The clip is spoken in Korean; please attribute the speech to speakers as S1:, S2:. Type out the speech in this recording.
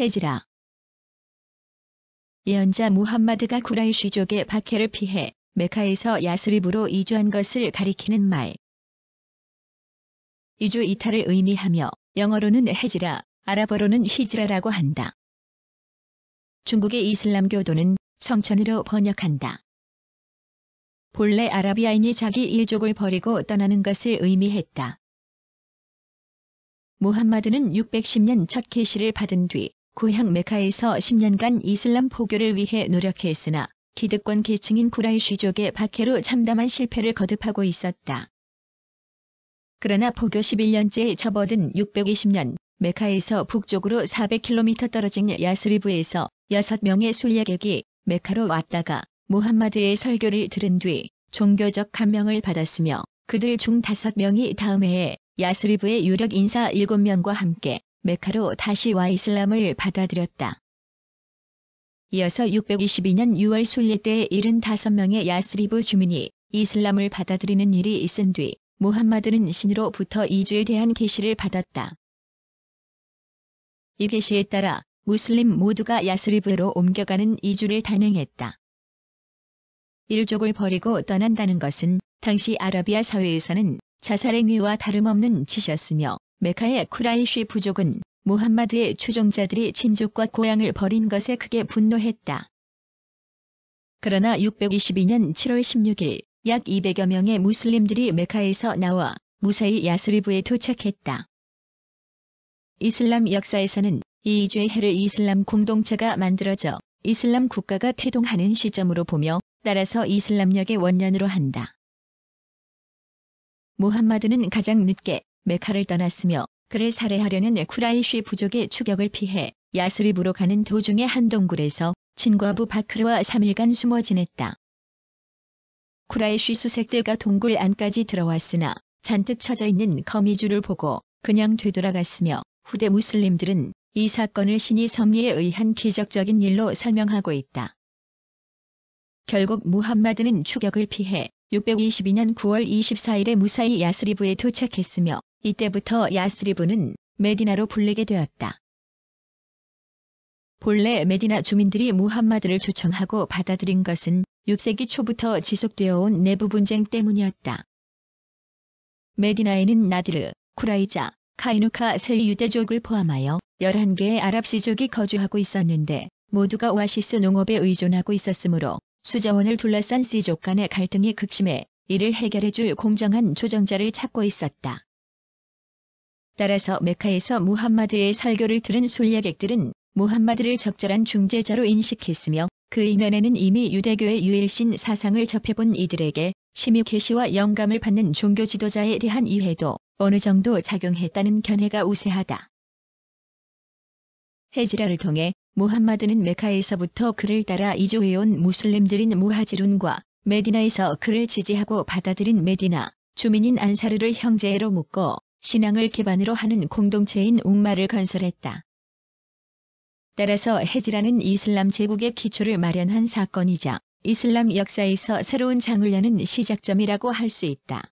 S1: 해지라. 예언자 무함마드가 구라이쉬족의 박해를 피해 메카에서 야스립으로 이주한 것을 가리키는 말. 이주 이탈을 의미하며 영어로는 해지라, 아랍어로는 히지라라고 한다. 중국의 이슬람교도는 성천으로 번역한다. 본래 아라비아인이 자기 일족을 버리고 떠나는 것을 의미했다. 무함마드는 610년 첫 계시를 받은 뒤 고향 메카에서 10년간 이슬람 포교를 위해 노력했으나 기득권 계층인 구라이쉬족의 박해로 참담한 실패를 거듭하고 있었다. 그러나 포교 11년째 에 접어든 620년 메카에서 북쪽으로 400km 떨어진 야스리브에서 6명의 순례객이 메카로 왔다가 무함마드의 설교를 들은 뒤 종교적 감명을 받았으며 그들 중 5명이 다음 해에 야스리브의 유력 인사 7명과 함께 메카로 다시 와 이슬람을 받아들였다. 이어서 622년 6월 순례 때 75명의 야스리브 주민이 이슬람을 받아들이는 일이 있은 뒤 무함마드는 신으로부터 이주에 대한 계시를 받았다. 이 계시에 따라 무슬림 모두가 야스리브로 옮겨가는 이주를 단행했다. 일족을 버리고 떠난다는 것은 당시 아라비아 사회에서는 자살행위와 다름없는 짓이었으며 메카의 쿠라이쉬 부족은 무함마드의 추종자들이 친족과 고향을 버린 것에 크게 분노했다. 그러나 622년 7월 16일 약 200여 명의 무슬림들이 메카에서 나와 무사히 야스리브에 도착했다. 이슬람 역사에서는 이주의 해를 이슬람 공동체가 만들어져 이슬람 국가가 태동하는 시점으로 보며 따라서 이슬람력의 원년으로 한다. 모함마드는 가장 늦게 메카를 떠났으며 그를 살해하려는 쿠라이쉬 부족의 추격을 피해 야스립으로 가는 도중에 한 동굴에서 친과부 바크르와 3일간 숨어 지냈다. 쿠라이쉬 수색대가 동굴 안까지 들어왔으나 잔뜩 쳐져 있는 거미줄을 보고 그냥 되돌아갔으며 후대 무슬림들은 이 사건을 신이 섭리에 의한 기적적인 일로 설명하고 있다. 결국 무함마드는 추격을 피해 622년 9월 24일에 무사히 야스리브에 도착했으며 이때부터 야스리브는 메디나로 불리게 되었다. 본래 메디나 주민들이 무함마드를 초청하고 받아들인 것은 6세기 초부터 지속되어 온 내부 분쟁 때문이었다. 메디나에는 나드르 쿠라이자, 카이누카 세 유대족을 포함하여 11개의 아랍 시족이 거주하고 있었는데 모두가 오아시스 농업에 의존하고 있었으므로 수자원을 둘러싼 시족 간의 갈등이 극심해 이를 해결해줄 공정한 조정자를 찾고 있었다. 따라서 메카에서 무함마드의 설교를 들은 순례객들은 무함마드를 적절한 중재자로 인식했으며 그 이면에는 이미 유대교의 유일신 사상을 접해본 이들에게 심유 계시와 영감을 받는 종교 지도자에 대한 이해도 어느 정도 작용했다는 견해가 우세하다. 헤지라를 통해 무함마드는 메카에서부터 그를 따라 이주해온 무슬림들인 무하지룬과 메디나에서 그를 지지하고 받아들인 메디나 주민인 안사르를 형제로 묶어 신앙을 기반으로 하는 공동체인 웅마를 건설했다. 따라서 해지라는 이슬람 제국의 기초를 마련한 사건이자 이슬람 역사에서 새로운 장을 여는 시작점이라고 할 수 있다.